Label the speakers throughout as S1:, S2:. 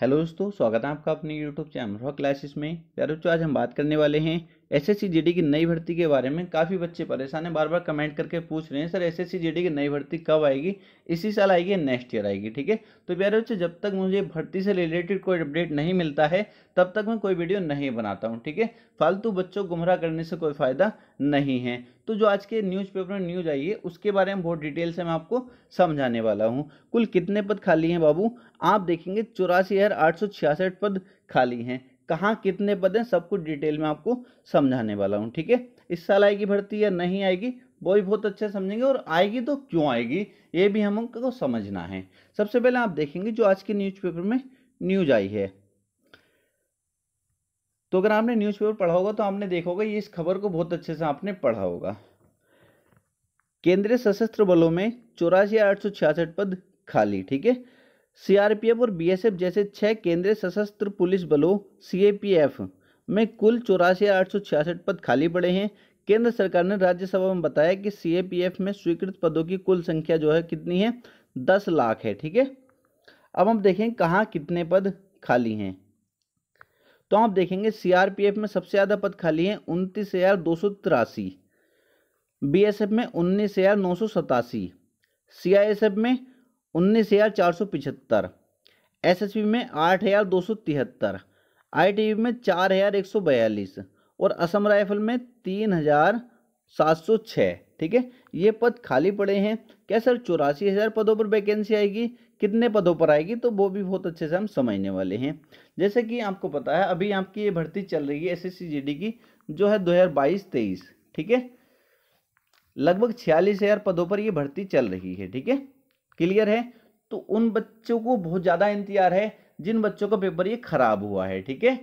S1: hello दोस्तों स्वागत है आपका अपने यूट्यूब चैनल रॉक क्लासेस में प्यारे बच्चों आज हम बात करने वाले हैं एस एस की नई भर्ती के बारे में काफ़ी बच्चे परेशान हैं बार बार कमेंट करके पूछ रहे हैं सर एस एस की नई भर्ती कब आएगी इसी साल आएगी नेक्स्ट ईयर आएगी ठीक है तो प्यारे बच्चे जब तक मुझे भर्ती से रिलेटेड कोई अपडेट नहीं मिलता है तब तक मैं कोई वीडियो नहीं बनाता हूँ ठीक है फालतू बच्चों को गुमराह करने से कोई फ़ायदा नहीं है तो जो आज के न्यूज़पेपर में न्यूज़ आई है उसके बारे में बहुत डिटेल से मैं आपको समझाने वाला हूँ कुल कितने पद खाली हैं बाबू आप देखेंगे चौरासी हज़ार आठ सौ छियासठ पद खाली हैं कहाँ कितने पद हैं सब कुछ डिटेल में आपको समझाने वाला हूँ ठीक है इस साल आएगी भर्ती या नहीं आएगी वो भी बहुत अच्छे समझेंगे और आएगी तो क्यों आएगी ये भी को समझना है सबसे पहले आप देखेंगे जो आज के न्यूज़पेपर में न्यूज आई है तो अगर आपने न्यूज़पेपर पढ़ा होगा तो आपने देखा होगा ये इस खबर को बहुत अच्छे से आपने पढ़ा होगा केंद्रीय सशस्त्र बलों में चौरासी आठ सौ छियासठ पद खाली ठीक है सीआरपीएफ और बीएसएफ जैसे छह केंद्रीय सशस्त्र पुलिस बलों सीएपीएफ में कुल चौरासी आठ पद खाली पड़े हैं केंद्र सरकार ने राज्यसभा में बताया कि सीएपीएफ में स्वीकृत पदों की कुल संख्या जो है कितनी है दस लाख है ठीक है अब हम देखें कहाँ कितने पद खाली हैं तो आप देखेंगे सीआरपीएफ में सबसे ज़्यादा पद खाली हैं उनतीस हज़ार दो सौ तिरासी बी में उन्नीस हज़ार नौ सौ सतासी सी में उन्नीस हज़ार चार सौ पिछहत्तर एस एस पी में आठ हज़ार दो सौ तिहत्तर आई टी में चार हज़ार एक सौ बयालीस और असम राइफल में तीन हज़ार सात सौ छः ठीक है ये पद खाली पड़े हैं क्या सर चौरासी हज़ार पदों पर वैकेंसी आएगी कितने पदों पर आएगी तो वो भी बहुत अच्छे से हम समझने वाले हैं जैसे कि आपको पता है अभी आपकी ये भर्ती चल रही है एस एस की जो है दो हज़ार बाईस तेईस ठीक है लगभग छियालीस हज़ार पदों पर ये भर्ती चल रही है ठीक है क्लियर है तो उन बच्चों को बहुत ज़्यादा इंतजार है जिन बच्चों का पेपर ये खराब हुआ है ठीक है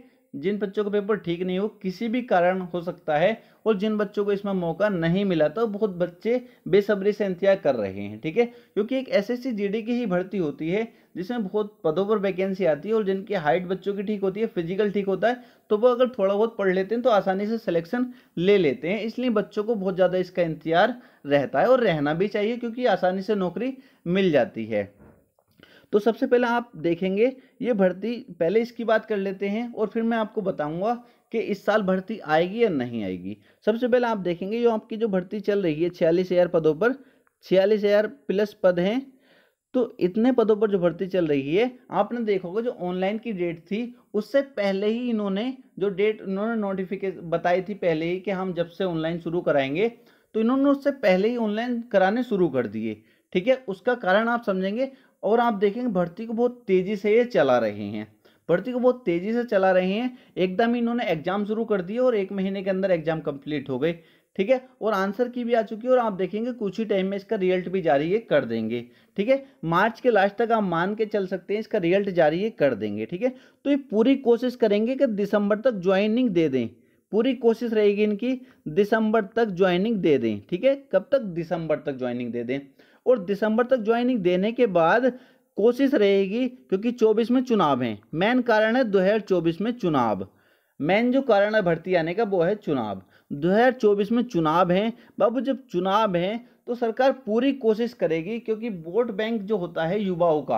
S1: जिन बच्चों का पेपर ठीक नहीं हो किसी भी कारण हो सकता है और जिन बच्चों को इसमें मौका नहीं मिला तो बहुत बच्चे बेसब्री से इंतजार कर रहे हैं ठीक है क्योंकि एक एस एस सी की ही भर्ती होती है जिसमें बहुत पदों पर वैकेंसी आती है और जिनकी हाइट बच्चों की ठीक होती है फिजिकल ठीक होता है तो वो अगर थोड़ा बहुत पढ़ लेते हैं तो आसानी से सिलेक्शन ले लेते हैं इसलिए बच्चों को बहुत ज़्यादा इसका इंतजार रहता है और रहना भी चाहिए क्योंकि आसानी से नौकरी मिल जाती है तो सबसे पहले आप देखेंगे ये भर्ती पहले इसकी बात कर लेते हैं और फिर मैं आपको बताऊंगा कि इस साल भर्ती आएगी या नहीं आएगी सबसे पहले आप देखेंगे जो आपकी जो भर्ती चल रही है छियालीस हज़ार पदों पर छियालीस हज़ार प्लस पद हैं तो इतने पदों पर जो भर्ती चल रही है आपने देखा होगा जो ऑनलाइन की डेट थी उससे पहले ही इन्होंने जो डेट इन्होंने नोटिफिकेशन बताई थी पहले ही कि हम जब से ऑनलाइन शुरू कराएंगे तो इन्होंने उससे पहले ही ऑनलाइन कराने शुरू कर दिए ठीक है उसका कारण आप समझेंगे और आप देखेंगे भर्ती को बहुत तेज़ी से ये चला रहे हैं भर्ती को बहुत तेज़ी से चला रहे हैं एकदम ही इन्होंने एग्जाम शुरू कर दिए और एक महीने के अंदर एग्जाम कंप्लीट हो गए ठीक है और आंसर की भी आ चुकी है और आप देखेंगे कुछ ही टाइम में इसका रिजल्ट भी जारी ये कर देंगे ठीक है मार्च के लास्ट तक आप मान के चल सकते हैं इसका रिजल्ट जारी ये कर देंगे ठीक है तो ये पूरी कोशिश करेंगे कि दिसंबर तक ज्वाइनिंग दे दें पूरी कोशिश रहेगी इनकी दिसंबर तक ज्वाइनिंग दे दें ठीक है कब तक दिसंबर तक ज्वाइनिंग दे दें और दिसंबर तक ज्वाइनिंग देने के बाद कोशिश रहेगी क्योंकि 24 में चुनाव हैं मेन कारण है दो में चुनाव मेन जो कारण है भर्ती आने का वो है चुनाव 2024 में चुनाव हैं बाबू जब चुनाव हैं तो सरकार पूरी कोशिश करेगी क्योंकि वोट बैंक जो होता है युवाओं का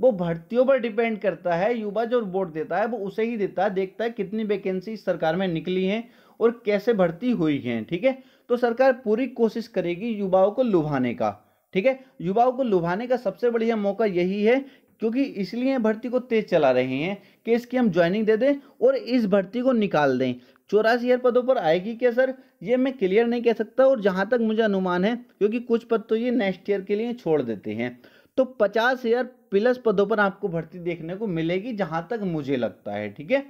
S1: वो भर्तियों पर डिपेंड करता है युवा जो वोट देता है वो उसे ही देता है देखता है कितनी वैकेंसी सरकार में निकली हैं और कैसे भर्ती हुई हैं ठीक है तो सरकार पूरी कोशिश करेगी युवाओं को लुभाने का ठीक है युवाओं को लुभाने का सबसे बढ़िया मौका यही है क्योंकि इसलिए भर्ती को तेज चला रहे हैं कि इसकी हम ज्वाइनिंग दे दें और इस भर्ती को निकाल दें चौरासी हज़ार पदों पर आएगी क्या सर ये मैं क्लियर नहीं कह सकता और जहाँ तक मुझे अनुमान है क्योंकि कुछ पद तो ये नेक्स्ट ईयर के लिए छोड़ देते हैं तो पचास हज़ार प्लस पदों पर आपको भर्ती देखने को मिलेगी जहाँ तक मुझे लगता है ठीक है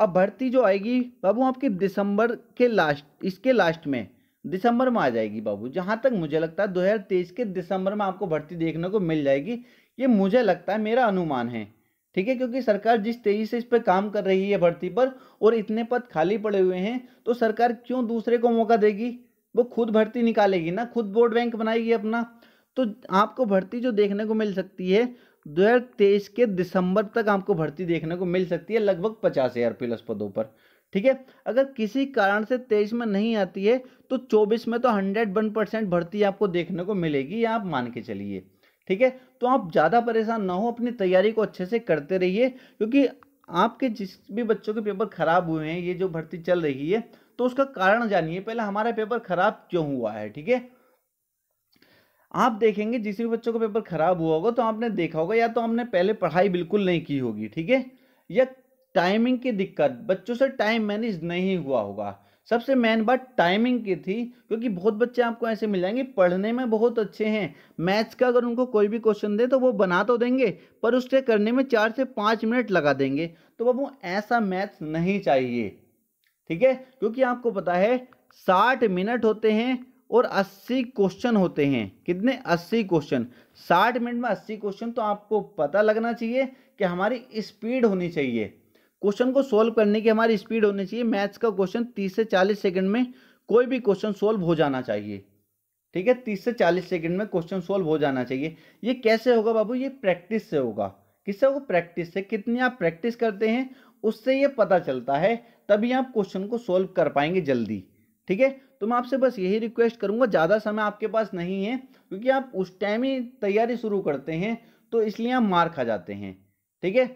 S1: अब भर्ती जो आएगी बाबू आपकी दिसंबर के लास्ट इसके लास्ट में दिसंबर में आ जाएगी बाबू जहाँ तक मुझे लगता है दो हज़ार तेईस के दिसंबर में आपको भर्ती देखने को मिल जाएगी ये मुझे लगता है मेरा अनुमान है ठीक है क्योंकि सरकार जिस तेजी से इस पर काम कर रही है भर्ती पर और इतने पद खाली पड़े हुए हैं तो सरकार क्यों दूसरे को मौका देगी वो खुद भर्ती निकालेगी ना खुद वोट बैंक बनाएगी अपना तो आपको भर्ती जो देखने को मिल सकती है दो हज़ार तेईस के दिसंबर तक आपको भर्ती देखने को मिल सकती है लगभग पचास हज़ार प्लस पदों पर ठीक है अगर किसी कारण से तेईस में नहीं आती है तो चौबीस में तो हंड्रेड वन परसेंट भर्ती आपको देखने को मिलेगी आप मान के चलिए ठीक है तो आप ज़्यादा परेशान ना हो अपनी तैयारी को अच्छे से करते रहिए क्योंकि आपके जिस भी बच्चों के पेपर खराब हुए हैं ये जो भर्ती चल रही है तो उसका कारण जानिए पहले हमारा पेपर खराब क्यों हुआ है ठीक है आप देखेंगे जिस भी बच्चों का पेपर खराब हुआ होगा तो आपने देखा होगा या तो आपने पहले पढ़ाई बिल्कुल नहीं की होगी ठीक है या टाइमिंग की दिक्कत बच्चों से टाइम मैनेज नहीं हुआ होगा सबसे मेन बात टाइमिंग की थी क्योंकि बहुत बच्चे आपको ऐसे मिल जाएंगे पढ़ने में बहुत अच्छे हैं मैथ्स का अगर उनको कोई भी क्वेश्चन दे तो वो बना तो देंगे पर उसके करने में चार से पाँच मिनट लगा देंगे तो बाबू ऐसा मैथ्स नहीं चाहिए ठीक है क्योंकि आपको पता है साठ मिनट होते हैं और अस्सी क्वेश्चन होते हैं कितने अस्सी क्वेश्चन साठ मिनट में अस्सी क्वेश्चन तो आपको पता लगना चाहिए कि हमारी स्पीड होनी चाहिए क्वेश्चन को सोल्व करने की हमारी स्पीड होनी चाहिए मैथ्स का क्वेश्चन तीस से चालीस सेकेंड में कोई भी क्वेश्चन सोल्व हो जाना चाहिए ठीक है तीस से चालीस सेकेंड में क्वेश्चन सोल्व हो जाना चाहिए ये कैसे होगा बाबू ये प्रैक्टिस से होगा किससे होगा प्रैक्टिस से कितनी आप प्रैक्टिस करते हैं उससे ये पता चलता है तभी आप क्वेश्चन को सोल्व कर पाएंगे जल्दी ठीक है तो मैं आपसे बस यही रिक्वेस्ट करूंगा ज़्यादा समय आपके पास नहीं है क्योंकि आप उस टाइम ही तैयारी शुरू करते हैं तो इसलिए आप मार खा जाते हैं ठीक है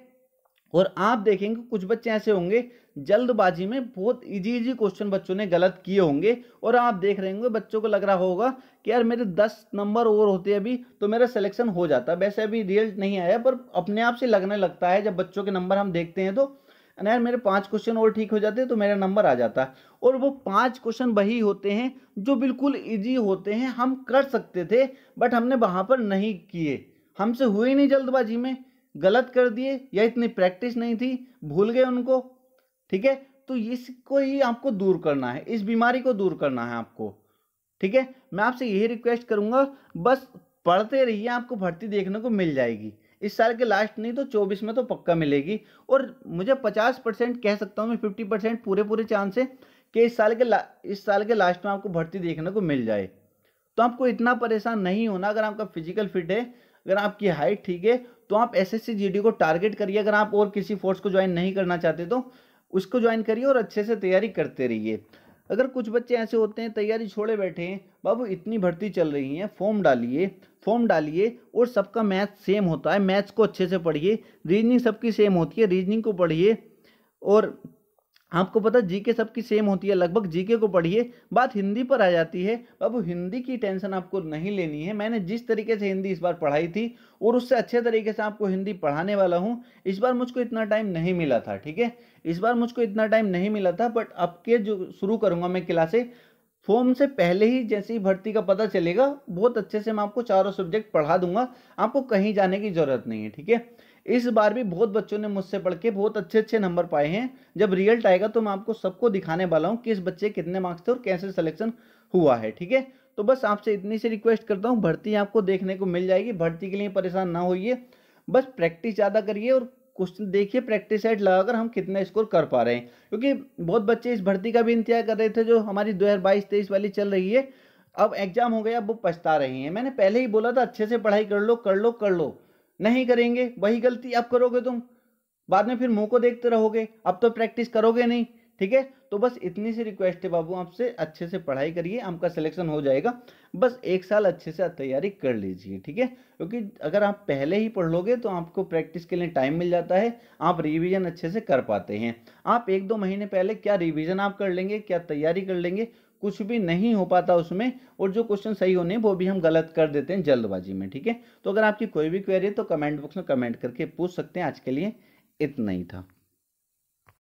S1: और आप देखेंगे कुछ बच्चे ऐसे होंगे जल्दबाजी में बहुत इजी इजी क्वेश्चन बच्चों ने गलत किए होंगे और आप देख रहे होंगे बच्चों को लग रहा होगा कि यार मेरे दस नंबर और होते अभी तो मेरा सिलेक्शन हो जाता वैसे अभी रिजल्ट नहीं आया पर अपने आप से लगने लगता है जब बच्चों के नंबर हम देखते हैं तो यार मेरे पांच क्वेश्चन और ठीक हो जाते तो मेरा नंबर आ जाता और वो पांच क्वेश्चन वही होते हैं जो बिल्कुल इजी होते हैं हम कर सकते थे बट हमने वहाँ पर नहीं किए हमसे हुए ही नहीं जल्दबाजी में गलत कर दिए या इतनी प्रैक्टिस नहीं थी भूल गए उनको ठीक है तो इसको ही आपको दूर करना है इस बीमारी को दूर करना है आपको ठीक है मैं आपसे यही रिक्वेस्ट करूंगा बस पढ़ते रहिए आपको भर्ती देखने को मिल जाएगी इस साल के लास्ट नहीं तो चौबीस में तो पक्का मिलेगी और मुझे पचास परसेंट कह सकता हूँ मैं फिफ्टी परसेंट पूरे पूरे चांस है कि इस साल के इस साल के लास्ट में आपको भर्ती देखने को मिल जाए तो आपको इतना परेशान नहीं होना अगर आपका फिजिकल फिट है अगर आपकी हाइट ठीक है तो आप एस एस को टारगेट करिए अगर आप और किसी फोर्स को ज्वाइन नहीं करना चाहते तो उसको ज्वाइन करिए और अच्छे से तैयारी करते रहिए अगर कुछ बच्चे ऐसे होते हैं तैयारी छोड़े बैठे हैं बाबू इतनी भर्ती चल रही है फॉर्म डालिए फॉर्म डालिए और सबका मैथ सेम होता है मैथ्स को अच्छे से पढ़िए रीजनिंग सबकी सेम होती है रीजनिंग को पढ़िए और आपको पता जीके सबकी सेम होती है लगभग जीके को पढ़िए बात हिंदी पर आ जाती है बाबू हिंदी की टेंशन आपको नहीं लेनी है मैंने जिस तरीके से हिंदी इस बार पढ़ाई थी और उससे अच्छे तरीके से आपको हिंदी पढ़ाने वाला हूँ इस बार मुझको इतना टाइम नहीं मिला था ठीक है इस बार मुझको इतना टाइम नहीं मिला था बट अब के जो शुरू करूँगा मैं क्लासे फॉर्म से पहले ही जैसे ही भर्ती का पता चलेगा बहुत अच्छे से मैं आपको चारों सब्जेक्ट पढ़ा दूंगा आपको कहीं जाने की ज़रूरत नहीं है ठीक है इस बार भी बहुत बच्चों ने मुझसे पढ़ के बहुत अच्छे अच्छे नंबर पाए हैं जब रिजल्ट आएगा तो मैं आपको सबको दिखाने वाला हूँ किस बच्चे कितने मार्क्स थे और कैसे सिलेक्शन हुआ है ठीक है तो बस आपसे इतनी सी रिक्वेस्ट करता हूँ भर्ती आपको देखने को मिल जाएगी भर्ती के लिए परेशान ना होइए बस प्रैक्टिस ज़्यादा करिए और क्वेश्चन देखिए प्रैक्टिस सेट लगाकर हम कितना स्कोर कर पा रहे हैं क्योंकि बहुत बच्चे इस भर्ती का भी इंतजार कर रहे थे जो हमारी दो हज़ार बाईस तेईस वाली चल रही है अब एग्जाम हो गया अब वो पछता रहे हैं मैंने पहले ही बोला था अच्छे से पढ़ाई कर लो कर लो कर लो नहीं करेंगे वही गलती अब करोगे तुम बाद में फिर मुंह को देखते रहोगे अब तो प्रैक्टिस करोगे नहीं ठीक है तो बस इतनी सी रिक्वेस्ट है बाबू आपसे अच्छे से पढ़ाई करिए आपका सिलेक्शन हो जाएगा बस एक साल अच्छे से तैयारी कर लीजिए ठीक है क्योंकि अगर आप पहले ही पढ़ लोगे तो आपको प्रैक्टिस के लिए टाइम मिल जाता है आप रिवीजन अच्छे से कर पाते हैं आप एक दो महीने पहले क्या रिवीजन आप कर लेंगे क्या तैयारी कर लेंगे कुछ भी नहीं हो पाता उसमें और जो क्वेश्चन सही होने वो भी हम गलत कर देते हैं जल्दबाजी में ठीक है तो अगर आपकी कोई भी क्वेरी है तो कमेंट बॉक्स में कमेंट करके पूछ सकते हैं आज के लिए इतना ही था